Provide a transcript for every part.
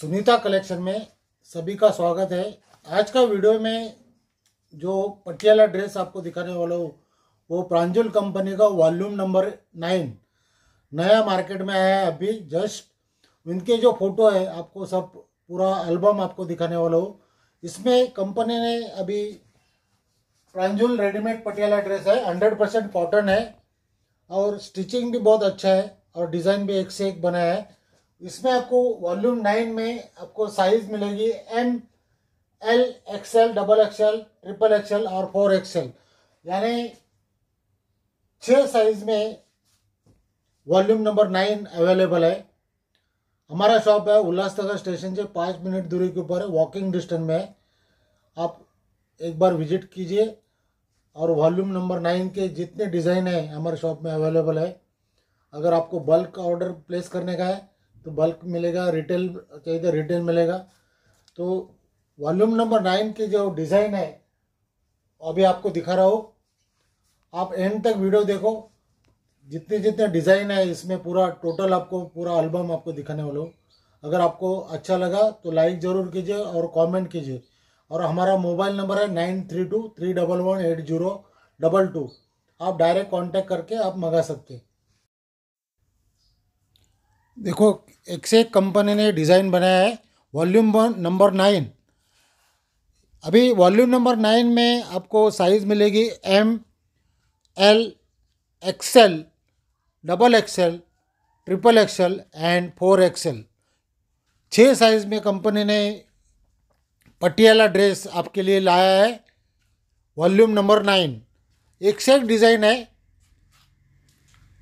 Sunita collection में सभी का स्वागत है आज का वीडियो में जो पटियाला ड्रेस आपको दिखाने वाला हूँ वो प्रांजुल कंपनी का वॉल्यूम नंबर नाइन नया मार्केट में आया है अभी जस्ट इनके जो फोटो है आपको सब पूरा एल्बम आपको दिखाने वाला हूँ इसमें कंपनी ने अभी प्रांजुल रेडीमेड पटियाला ड्रेस है हंड्रेड परसेंट कॉटन है और स्टिचिंग भी बहुत अच्छा है और डिज़ाइन भी एक से एक बनाया है इसमें आपको वॉल्यूम नाइन में आपको साइज मिलेगी M L XL double XL triple XL और फोर एक्सएल यानी छ साइज में वॉल्यूम नंबर नाइन अवेलेबल है हमारा शॉप है उल्लासनगर स्टेशन से पाँच मिनट दूरी के ऊपर है वॉकिंग डिस्टेंस में है आप एक बार विजिट कीजिए और वॉल्यूम नंबर नाइन के जितने डिज़ाइन हैं हमारे शॉप में अवेलेबल है अगर आपको बल्क ऑर्डर प्लेस करने का है तो बल्क मिलेगा रिटेल चाहिए तो रिटेल मिलेगा तो वॉल्यूम नंबर नाइन के जो डिज़ाइन है अभी आपको दिखा रहा हो आप एंड तक वीडियो देखो जितने जितने डिज़ाइन है इसमें पूरा टोटल आपको पूरा एल्बम आपको दिखाने वाला हूँ अगर आपको अच्छा लगा तो लाइक ज़रूर कीजिए और कमेंट कीजिए और हमारा मोबाइल नंबर है nine three two three double one eight zero double two आप डायरेक्ट कांटेक्ट करके आप मंगा सकते हैं देखो एक से एक कंपनी ने डिज़ाइन बनाया है वॉल्यूम नंबर नाइन अभी वॉल्यूम नंबर नाइन में आपको साइज़ मिलेगी M L XL double XL triple XL and four XL छः साइज़ में कंपनी ने पटियाला ड्रेस आपके लिए लाया है वॉल्यूम नंबर नाइन एक से एक डिज़ाइन है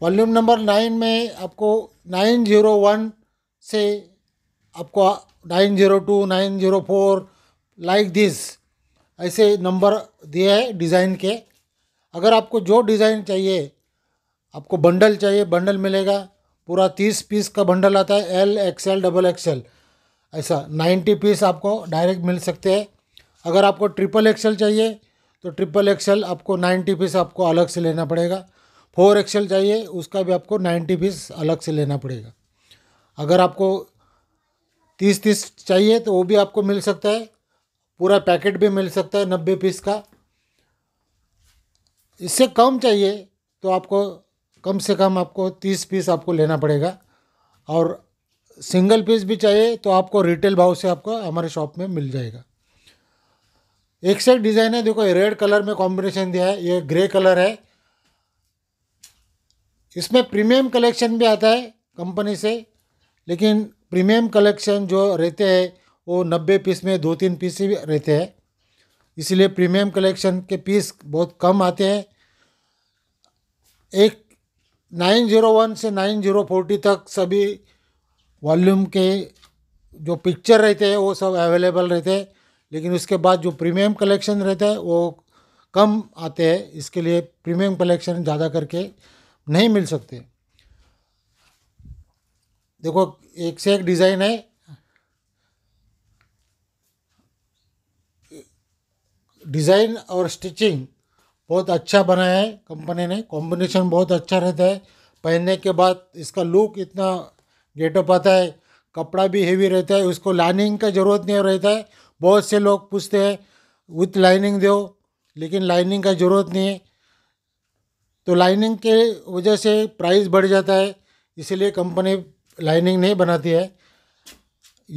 वॉल्यूम नंबर नाइन में आपको नाइन ज़ीरो वन से आपको nine zero two nine zero four like this ऐसे नंबर दिए हैं डिज़ाइन के अगर आपको जो डिज़ाइन चाहिए आपको बंडल चाहिए बंडल मिलेगा पूरा तीस पीस का बंडल आता है एल एक्सएल डबल एक्सएल ऐसा नाइन्टी पीस आपको डायरेक्ट मिल सकते हैं अगर आपको ट्रिपल एक्सएल चाहिए तो ट्रिपल एक्सएल आपको नाइन्टी पीस आपको अलग से लेना पड़ेगा फोर एक्सेल चाहिए उसका भी आपको नाइन्टी पीस अलग से लेना पड़ेगा अगर आपको तीस तीस चाहिए तो वो भी आपको मिल सकता है पूरा पैकेट भी मिल सकता है नब्बे पीस का इससे कम चाहिए तो आपको कम से कम आपको तीस पीस आपको लेना पड़ेगा और सिंगल पीस भी चाहिए तो आपको रिटेल भाव से आपको हमारे शॉप में मिल जाएगा एक से डिज़ाइन है देखो रेड कलर में कॉम्बिनेशन दिया है ये ग्रे कलर है इसमें प्रीमियम कलेक्शन भी आता है कंपनी से लेकिन प्रीमियम कलेक्शन जो रहते हैं वो नब्बे पीस में दो तीन पीस ही रहते हैं इसलिए प्रीमियम कलेक्शन के पीस बहुत कम आते हैं एक नाइन ज़ीरो वन से नाइन ज़ीरो फोर्टी तक सभी वॉल्यूम के जो पिक्चर रहते हैं वो सब अवेलेबल रहते हैं लेकिन उसके बाद जो प्रीमियम कलेक्शन रहता है वो कम आते हैं इसके लिए प्रीमियम कलेक्शन ज़्यादा करके नहीं मिल सकते देखो एक से एक डिज़ाइन है डिज़ाइन और स्टिचिंग बहुत अच्छा बनाया है कंपनी ने कॉम्बिनेशन बहुत अच्छा रहता है पहनने के बाद इसका लुक इतना गेटअप आता है कपड़ा भी हेवी रहता है उसको लाइनिंग का ज़रूरत नहीं रहता है बहुत से लोग पूछते हैं विथ लाइनिंग दो लेकिन लाइनिंग का ज़रूरत नहीं है तो लाइनिंग के वजह से प्राइस बढ़ जाता है इसीलिए कंपनी लाइनिंग नहीं बनाती है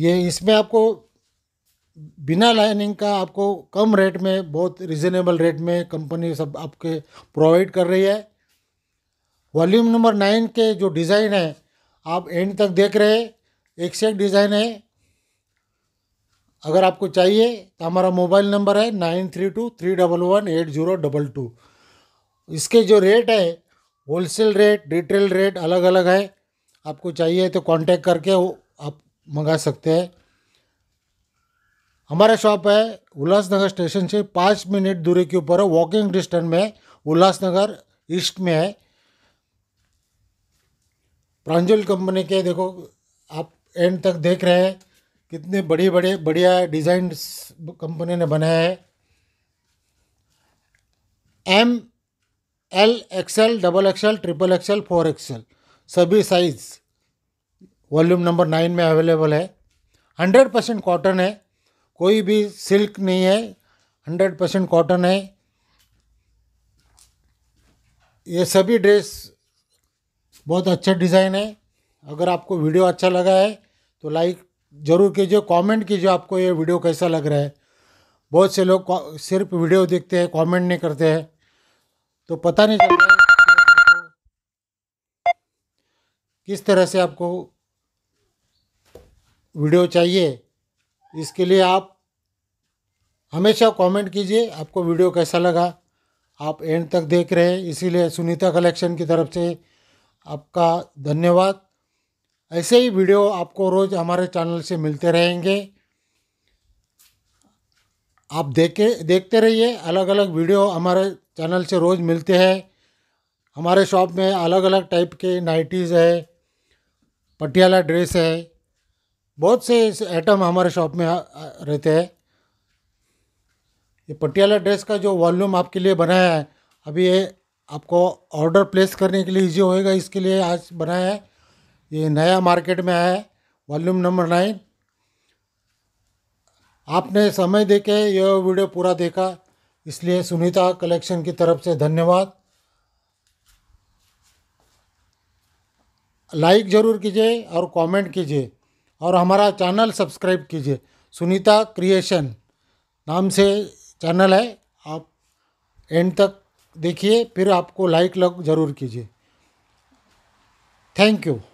ये इसमें आपको बिना लाइनिंग का आपको कम रेट में बहुत रिजनेबल रेट में कंपनी सब आपके प्रोवाइड कर रही है वॉल्यूम नंबर नाइन के जो डिज़ाइन है आप एंड तक देख रहे हैं एक से एक डिज़ाइन है अगर आपको चाहिए तो हमारा मोबाइल नंबर है nine three two three double one eight zero double two इसके जो रेट है होलसेल रेट रिटेल रेट अलग अलग है आपको चाहिए तो कांटेक्ट करके आप मंगा सकते हैं हमारा शॉप है उल्लासनगर स्टेशन से पाँच मिनट दूरी के ऊपर है वॉकिंग डिस्टेंस में उल्लासनगर ईस्ट में है प्रांजल कंपनी के देखो आप एंड तक देख रहे हैं कितने बड़े बड़े बढ़िया डिज़ाइन कंपनी ने बनाया है M L XL double XL triple XL four XL सभी साइज़ वॉल्यूम नंबर नाइन में अवेलेबल है हंड्रेड परसेंट कॉटन है कोई भी सिल्क नहीं है हंड्रेड परसेंट कॉटन है ये सभी ड्रेस बहुत अच्छा डिज़ाइन है अगर आपको वीडियो अच्छा लगा है तो लाइक ज़रूर कीजिए कमेंट कीजिए आपको ये वीडियो कैसा लग रहा है बहुत से लोग सिर्फ वीडियो देखते हैं कमेंट नहीं करते हैं तो पता नहीं चल रहा किस तरह से आपको वीडियो चाहिए इसके लिए आप हमेशा कमेंट कीजिए आपको वीडियो कैसा लगा आप एंड तक देख रहे हैं इसीलिए सुनीता कलेक्शन की तरफ से आपका धन्यवाद ऐसे ही वीडियो आपको रोज़ हमारे चैनल से मिलते रहेंगे आप देखे देखते रहिए अलग अलग वीडियो हमारे चैनल से रोज़ मिलते हैं हमारे शॉप में अलग अलग टाइप के नाइटीज़ है पटियाला ड्रेस है बहुत से आइटम हमारे शॉप में रहते हैं ये पटियाला ड्रेस का जो वॉल्यूम आपके लिए बनाया है अभी ये आपको ऑर्डर प्लेस करने के लिए इजी होएगा इसके लिए आज बनाया है ये नया मार्केट में आया है वॉल्यूम नंबर नाइन आपने समय देखे यह वीडियो पूरा देखा इसलिए सुनीता कलेक्शन की तरफ से धन्यवाद लाइक ज़रूर कीजिए और कमेंट कीजिए और हमारा चैनल सब्सक्राइब कीजिए सुनीता क्रिएशन नाम से चैनल है आप एंड तक देखिए फिर आपको लाइक लग ज़रूर कीजिए थैंक यू